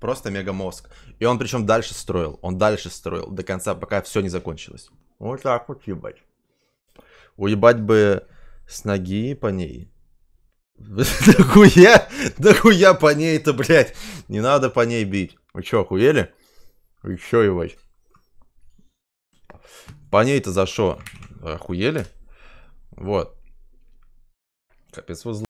Просто мега мозг. И он причем дальше строил. Он дальше строил до конца, пока все не закончилось. Вот так вот ебать. Уебать бы с ноги по ней. Да хуя, да хуя по ней-то, блядь. Не надо по ней бить. Вы что, охуели? Вы чё, ебать? По ней-то за что? Охуели? Вот. Капец, вы